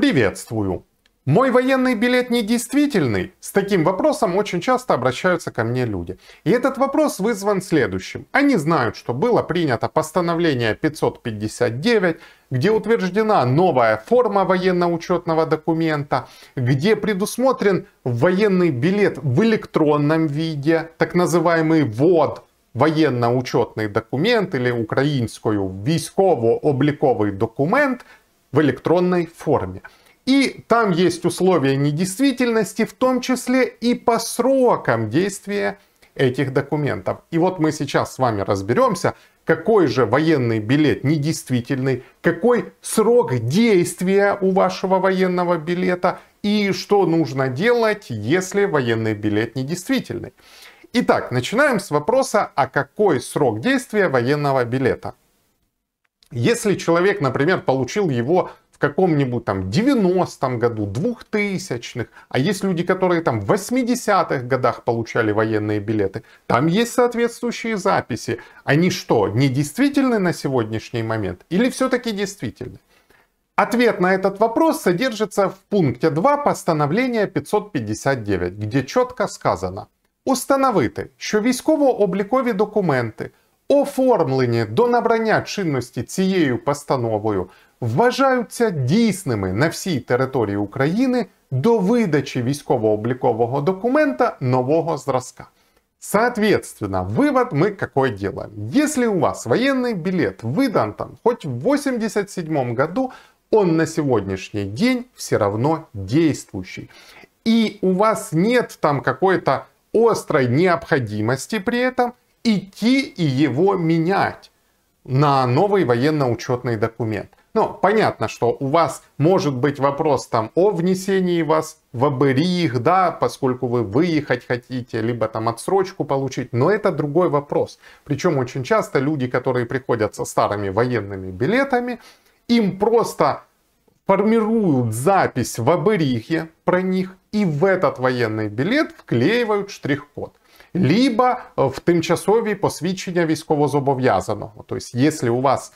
Приветствую! Мой военный билет недействительный? С таким вопросом очень часто обращаются ко мне люди. И этот вопрос вызван следующим. Они знают, что было принято постановление 559, где утверждена новая форма военно-учетного документа, где предусмотрен военный билет в электронном виде, так называемый ВОД, военно учетный документ или украинскую військово обликовый документ в электронной форме. И там есть условия недействительности, в том числе и по срокам действия этих документов. И вот мы сейчас с вами разберемся, какой же военный билет недействительный, какой срок действия у вашего военного билета и что нужно делать, если военный билет недействительный. Итак, начинаем с вопроса, а какой срок действия военного билета? Если человек, например, получил его в каком-нибудь там 90-м году, 2000-х, а есть люди, которые там в 80-х годах получали военные билеты, там есть соответствующие записи. Они что, не действительны на сегодняшний момент или все-таки действительны? Ответ на этот вопрос содержится в пункте 2 постановления 559, где четко сказано «Установити, что військово-облікові документи – оформлені до набрання чинності цією постановою, вважаються дійсними на всій території України до видачі військово-облікового документа нового зразка. Соответственно, вывод мы какой делаем? Если у вас военный билет выдан там хоть в 87 году, он на сегодняшний день все равно действующий. И у вас нет там какой-то острой необходимости при этом идти и его менять на новый военно-учетный документ. Но ну, понятно, что у вас может быть вопрос там о внесении вас в обрих, да, поскольку вы выехать хотите, либо там отсрочку получить, но это другой вопрос. Причем очень часто люди, которые приходят со старыми военными билетами, им просто формируют запись в обрихе про них и в этот военный билет вклеивают штрих-код либо э, в тимчасові посвідчення військовозобов'язаного. Тобто, ну, якщо у вас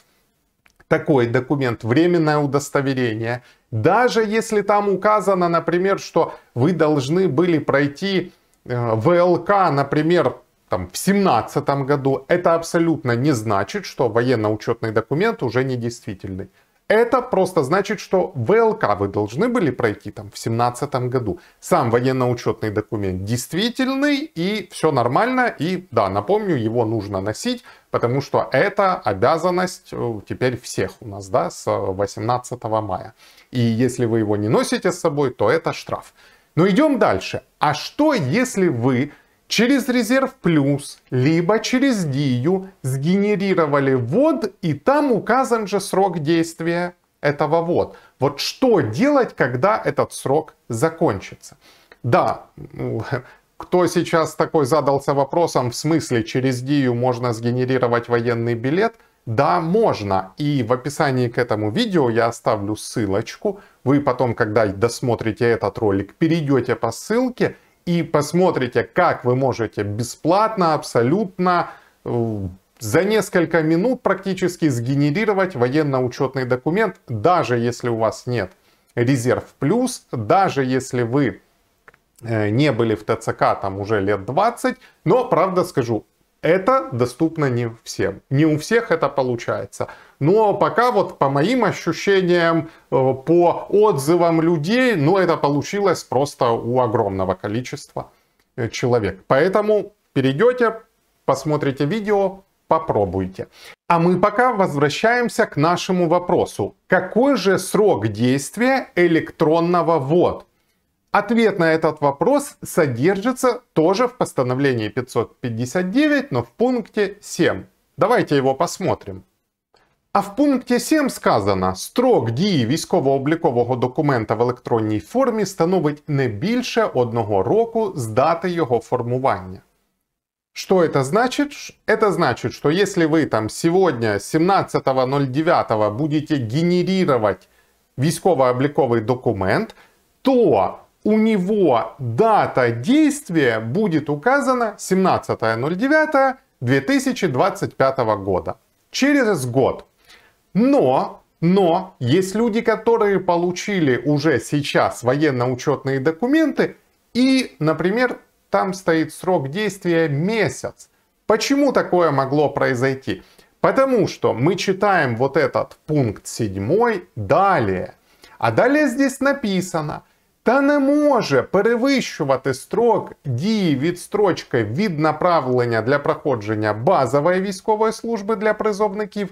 такой документ, временное удостоверение, даже если там указано, например, что вы должны были пройти э, ВЛК, например, там, в 2017 году, это абсолютно не значит, что военно-учетный документ уже недействительный. Это просто значит, что ВЛК вы должны были пройти там в семнадцатом году. Сам военно-учетный документ действительный и все нормально. И да, напомню, его нужно носить, потому что это обязанность э, теперь всех у нас, да, с 18 э, мая. И если вы его не носите с собой, то это штраф. Но идем дальше. А что, если вы через резерв плюс, либо через дию сгенерировали ввод, и там указан же срок действия этого вот. Вот что делать, когда этот срок закончится? Да, ну, кто сейчас такой задался вопросом, в смысле через дию можно сгенерировать военный билет? Да, можно. И в описании к этому видео я оставлю ссылочку. Вы потом, когда досмотрите этот ролик, перейдете по ссылке и посмотрите, как вы можете бесплатно, абсолютно, э, за несколько минут практически сгенерировать военно-учетный документ, даже если у вас нет резерв плюс, даже если вы э, не были в ТЦК там уже лет 20, но правда скажу, это доступно не всем. Не у всех это получается. Но пока вот по моим ощущениям, э, по отзывам людей, ну это получилось просто у огромного количества э, человек. Поэтому перейдете, посмотрите видео, попробуйте. А мы пока возвращаемся к нашему вопросу. Какой же срок действия электронного ввода? Ответ на этот вопрос содержится тоже в постановлении 559, но в пункте 7. Давайте его посмотрим. А в пункте 7 сказано, строк дії військово-облікового документа в електронній формі становить не більше одного року з дати його формування. Что это значит? Это значит, что если вы там сегодня, 17.09, будете генерировать військово обликовый документ, то у него дата действия будет указана 17.09.2025 года, через год. Но, но есть люди, которые получили уже сейчас военно-учетные документы, и, например, там стоит срок действия месяц. Почему такое могло произойти? Потому что мы читаем вот этот пункт 7 далее. А далее здесь написано – та не може перевищувати строк дії відстрочки від направлення для проходження базової військової служби для призовників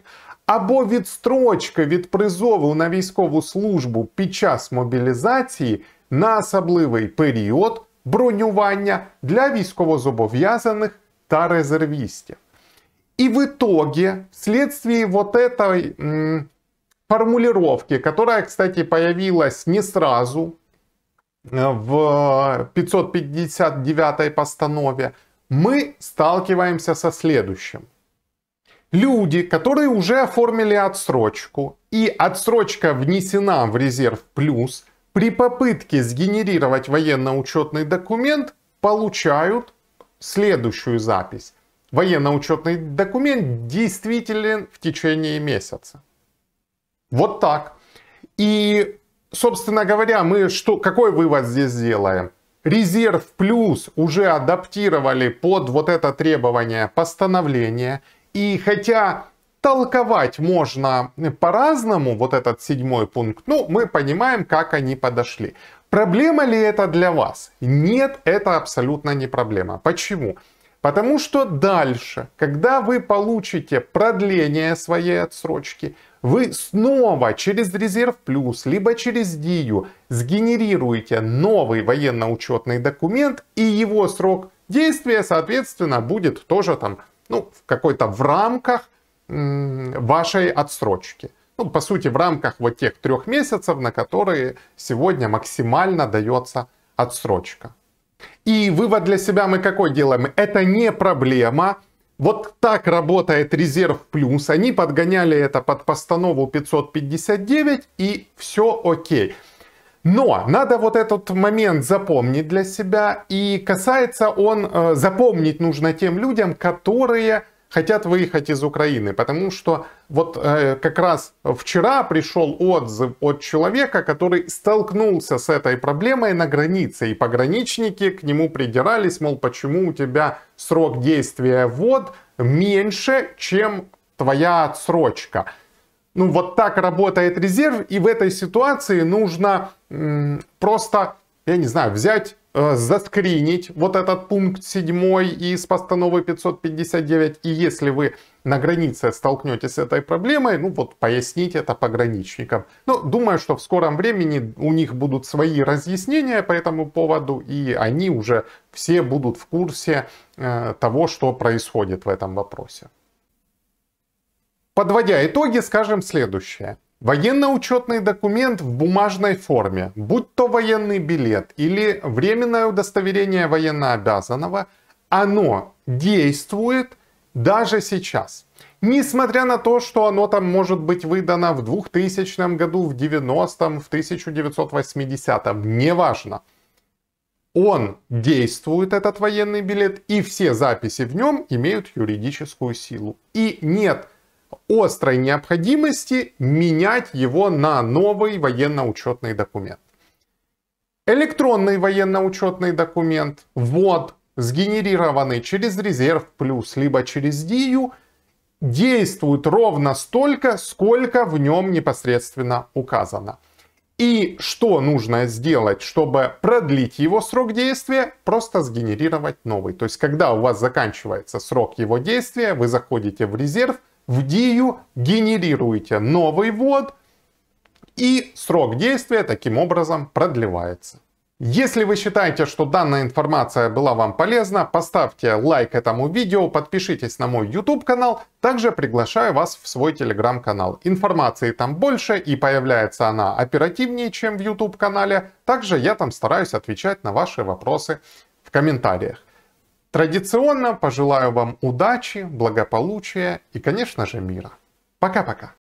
або відстрочки від призову на військову службу під час мобілізації на особливий період бронювання для військовозобов'язаних та резервістів. І в итоге, вследствие вот этой формулировки, которая, кстати, появилась не сразу, в 559 постанове, мы сталкиваемся со следующим. Люди, которые уже оформили отсрочку, и отсрочка внесена в резерв плюс, при попытке сгенерировать военно-учетный документ получают следующую запись. Военно-учетный документ действителен в течение месяца. Вот так. И собственно говоря, мы что, какой вывод здесь сделаем? Резерв плюс уже адаптировали под вот это требование постановления. И хотя толковать можно по-разному, вот этот седьмой пункт, ну, мы понимаем, как они подошли. Проблема ли это для вас? Нет, это абсолютно не проблема. Почему? Потому что дальше, когда вы получите продление своей отсрочки, вы снова через резерв плюс, либо через Дию сгенерируете новый военно-учетный документ и его срок действия, соответственно, будет тоже там, ну, какой-то в рамках вашей отсрочки. Ну, по сути, в рамках вот тех трех месяцев, на которые сегодня максимально дается отсрочка. И вывод для себя мы какой делаем? Это не проблема. Вот так работает резерв плюс. Они подгоняли это под постанову 559 и все окей. Но надо вот этот момент запомнить для себя. И касается он, э, запомнить нужно тем людям, которые хотят выехать из Украины, потому что вот э, как раз вчера пришел отзыв от человека, который столкнулся с этой проблемой на границе, и пограничники к нему придирались, мол, почему у тебя срок действия ввод меньше, чем твоя отсрочка. Ну вот так работает резерв, и в этой ситуации нужно м, просто, я не знаю, взять Э, заскринить вот этот пункт 7 из постановы 559. И если вы на границе столкнетесь с этой проблемой, ну вот поясните это пограничникам. Но ну, думаю, что в скором времени у них будут свои разъяснения по этому поводу, и они уже все будут в курсе э, того, что происходит в этом вопросе. Подводя итоги, скажем следующее. Военно-учетный документ в бумажной форме, будь то военный билет или временное удостоверение военнообязанного, оно действует даже сейчас. Несмотря на то, что оно там может быть выдано в 2000 году, в 90-м, в 1980 неважно. Он действует, этот военный билет, и все записи в нем имеют юридическую силу. И нет острой необходимости менять его на новый военно-учетный документ. Электронный военно-учетный документ, вот, сгенерированный через резерв плюс, либо через ДИЮ, действует ровно столько, сколько в нем непосредственно указано. И что нужно сделать, чтобы продлить его срок действия? Просто сгенерировать новый. То есть, когда у вас заканчивается срок его действия, вы заходите в резерв – в дию, генерируете новый ввод, и срок действия таким образом продлевается. Если вы считаете, что данная информация была вам полезна, поставьте лайк этому видео, подпишитесь на мой YouTube канал. Также приглашаю вас в свой Telegram канал. Информации там больше и появляется она оперативнее, чем в YouTube канале. Также я там стараюсь отвечать на ваши вопросы в комментариях. Традиционно пожелаю вам удачи, благополучия и, конечно же, мира. Пока-пока.